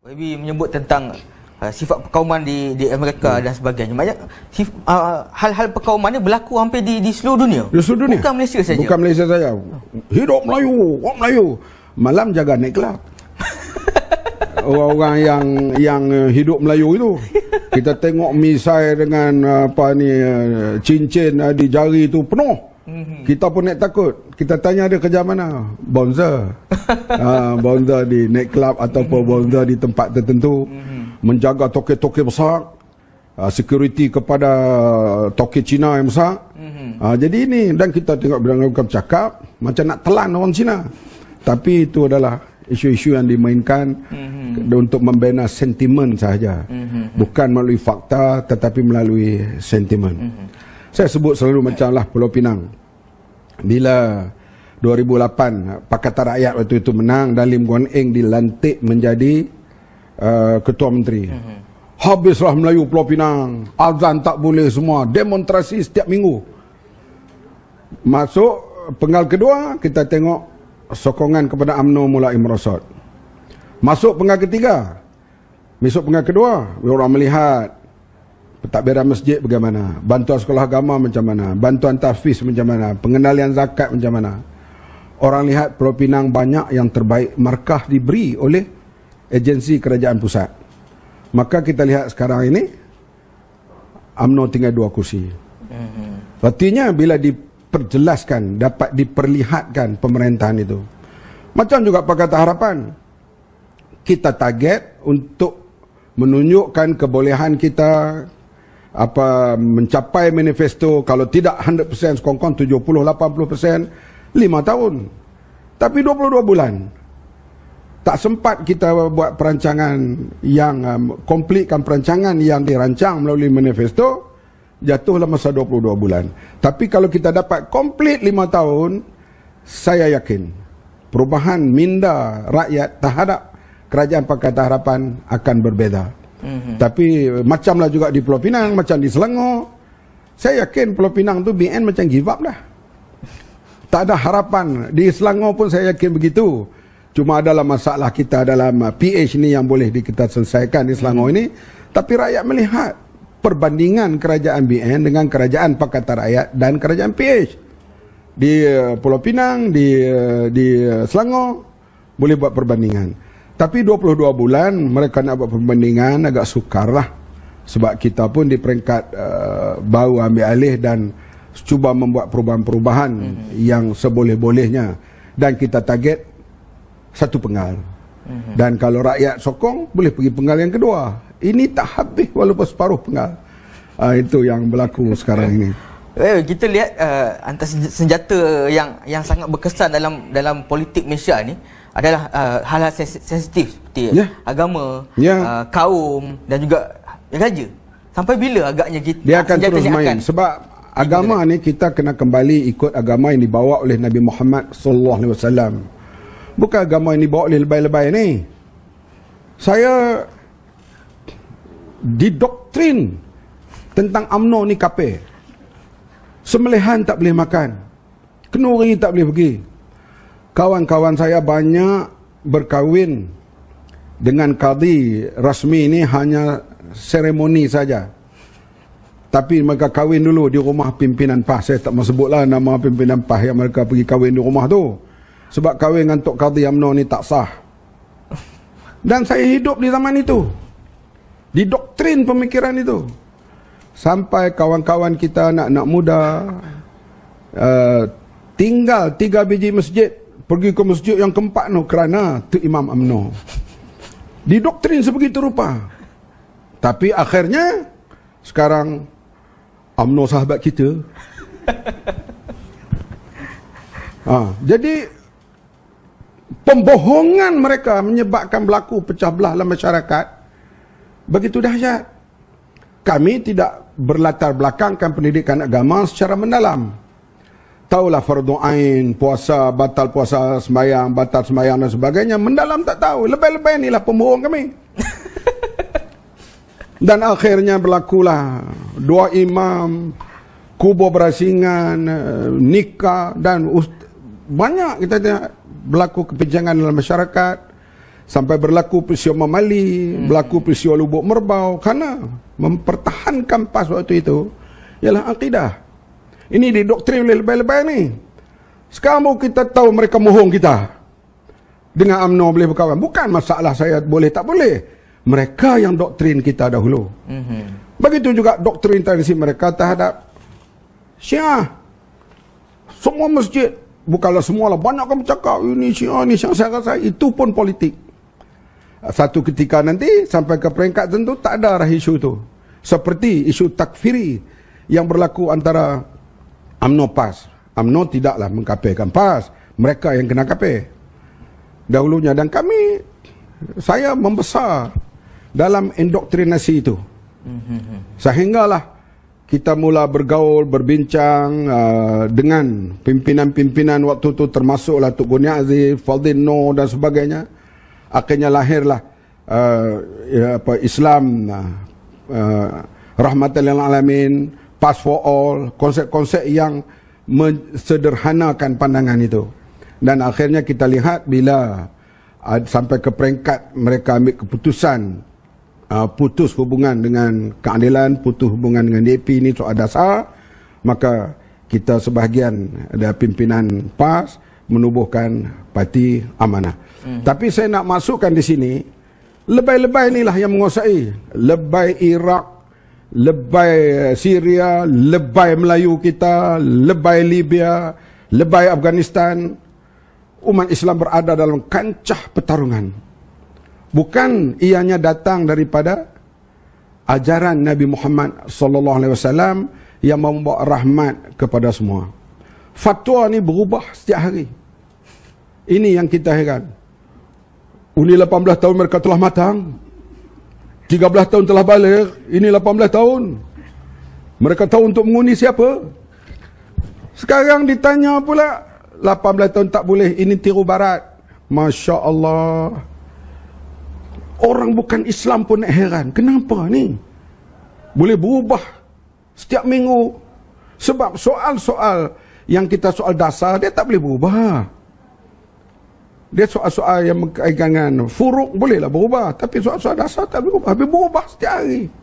YB menyebut tentang uh, sifat perkauman di di Amerika hmm. dan sebagainya. Banyak sif, uh, hal-hal perkauman ni berlaku hampir di di seluruh dunia. Di seluruh dunia. Bukan Malaysia saja. Bukan Malaysia saja. Hidup Melayu, orang Melayu. Malam jaga nightclub. Orang-orang yang yang uh, hidup Melayu itu kita tengok misai dengan uh, apa ni cincin di jari itu penuh. Mhm. Kita pun nak takut. Kita tanya dia kerja mana? Bouncer. uh, ah, bouncer di nightclub ataupun mhm. bouncer di tempat tertentu. Mhm. menjaga toke-toke besar. Uh, security kepada toke Cina yang besar. uh, jadi ini. Dan kita tengok bila-bila cakap. Macam nak telan orang Cina. Tapi itu adalah isu-isu yang dimainkan hmm untuk membina sentimen sahaja hmm bukan melalui fakta tetapi melalui sentimen hmm saya sebut selalu macam lah Pulau Pinang bila 2008 Pakatan Rakyat waktu itu menang dan Lim Guan Eng dilantik menjadi uh, Ketua Menteri uh-huh. Habislah Melayu Pulau Pinang Azan tak boleh semua Demonstrasi setiap minggu Masuk penggal kedua Kita tengok sokongan kepada UMNO mula merosot Masuk penggal ketiga Masuk penggal kedua Orang melihat pentadbiran masjid bagaimana, bantuan sekolah agama macam mana, bantuan tahfiz macam mana, pengendalian zakat macam mana. Orang lihat Pulau Pinang banyak yang terbaik markah diberi oleh agensi kerajaan pusat. Maka kita lihat sekarang ini, UMNO tinggal dua kursi. Hmm. Artinya bila diperjelaskan, dapat diperlihatkan pemerintahan itu. Macam juga Pakatan Harapan. Kita target untuk menunjukkan kebolehan kita, apa mencapai manifesto kalau tidak 100% sekongkong 70 80% 5 tahun. Tapi 22 bulan. Tak sempat kita buat perancangan yang um, perancangan yang dirancang melalui manifesto jatuhlah masa 22 bulan. Tapi kalau kita dapat komplit 5 tahun, saya yakin perubahan minda rakyat terhadap kerajaan Pakatan Harapan akan berbeza hmm Tapi eh, macamlah juga di Pulau Pinang, macam di Selangor. Saya yakin Pulau Pinang tu BN macam give up dah. Tak ada harapan. Di Selangor pun saya yakin begitu. Cuma adalah masalah kita dalam PH eh, ni yang boleh kita selesaikan di Selangor mm-hmm. ini. Tapi rakyat melihat perbandingan kerajaan BN dengan kerajaan Pakatan Rakyat dan kerajaan PH. Di eh, Pulau Pinang, di di Selangor boleh buat perbandingan. Tapi 22 bulan mereka nak buat pembandingan agak sukar lah. Sebab kita pun di peringkat uh, eh, baru ambil alih dan cuba membuat perubahan-perubahan mm -hmm. yang seboleh-bolehnya. Dan kita target satu penggal Mm -hmm. Dan kalau rakyat sokong, boleh pergi penggal yang kedua. Ini tak habis walaupun separuh penggal Uh, ah, itu yang berlaku sekarang ini. Eh, kita lihat uh, eh, antara senjata yang yang sangat berkesan dalam dalam politik Malaysia ni adalah uh, hal hal sens sensitif seperti yeah. agama, yeah. Uh, kaum dan juga raja. Sampai bila agaknya kita dia akan terus main akan sebab agama ni kita kena kembali ikut agama yang dibawa oleh Nabi Muhammad sallallahu alaihi wasallam. Bukan agama yang dibawa oleh lebay-lebay ni. Saya didoktrin tentang UMNO ni kape. Semelehan tak boleh makan. Kenuri tak boleh pergi kawan-kawan saya banyak berkahwin dengan kadi rasmi ini hanya seremoni saja. Tapi mereka kahwin dulu di rumah pimpinan PAH. Saya tak mau sebutlah nama pimpinan PAH yang mereka pergi kahwin di rumah tu. Sebab kahwin dengan Tok Kadi Amno ni tak sah. Dan saya hidup di zaman itu. Di doktrin pemikiran itu. Sampai kawan-kawan kita anak-anak muda uh, tinggal tiga biji masjid pergi ke masjid yang keempat no kerana tu Imam Amno. Didoktrin sebegitu rupa. Tapi akhirnya sekarang Amno sahabat kita. Ha, jadi pembohongan mereka menyebabkan berlaku pecah belah dalam masyarakat begitu dahsyat. Kami tidak berlatar belakangkan pendidikan agama secara mendalam. Taulah fardu ain, puasa, batal puasa, semayang, batal semayang dan sebagainya. Mendalam tak tahu. Lebih-lebih inilah pembohong kami. dan akhirnya berlakulah dua imam, kubur berasingan, eh, nikah dan banyak kita tanya berlaku kepejangan dalam masyarakat. Sampai berlaku peristiwa memali, hmm. berlaku peristiwa lubuk merbau. Karena mempertahankan pas waktu itu ialah akidah. Ini didoktrin oleh lebih-lebih ni. Sekarang baru kita tahu mereka mohong kita. Dengan UMNO boleh berkawan. Bukan masalah saya boleh tak boleh. Mereka yang doktrin kita dahulu. Mm-hmm. Begitu juga doktrin tradisi mereka terhadap syiah. Semua masjid. Bukanlah semua lah. Banyak yang cakap Ini syiah, ini syiah. Saya rasa itu pun politik. Satu ketika nanti sampai ke peringkat tentu tak ada arah itu. Seperti isu takfiri yang berlaku antara UMNO PAS UMNO tidaklah mengkapirkan PAS mereka yang kena kapir dahulunya dan kami saya membesar dalam indoktrinasi itu sehinggalah kita mula bergaul, berbincang uh, dengan pimpinan-pimpinan waktu itu termasuklah Tuk Guni Aziz, Faldin No dan sebagainya. Akhirnya lahirlah uh, ya apa, Islam uh, uh, Rahmatan Alamin, pass for all, konsep-konsep yang sederhanakan pandangan itu. Dan akhirnya kita lihat bila uh, sampai ke peringkat mereka ambil keputusan uh, putus hubungan dengan keadilan, putus hubungan dengan DAP ini soal dasar, maka kita sebahagian ada pimpinan PAS menubuhkan parti amanah. Hmm. Tapi saya nak masukkan di sini, lebay-lebay inilah yang menguasai. Lebay Iraq, lebay eh, Syria, lebay Melayu kita, lebay Libya, lebay Afghanistan. Umat Islam berada dalam kancah pertarungan. Bukan ianya datang daripada ajaran Nabi Muhammad sallallahu alaihi wasallam yang membawa rahmat kepada semua. Fatwa ni berubah setiap hari. Ini yang kita heran. Uni 18 tahun mereka telah matang. 13 tahun telah balik, ini 18 tahun. Mereka tahu untuk mengundi siapa? Sekarang ditanya pula, 18 tahun tak boleh, ini tiru barat. Masya Allah. Orang bukan Islam pun nak heran. Kenapa ni? Boleh berubah setiap minggu. Sebab soal-soal yang kita soal dasar, dia tak boleh berubah dia soal-soal yang berkaitan dengan furuk bolehlah berubah tapi soal-soal dasar tak boleh, berubah tapi berubah setiap hari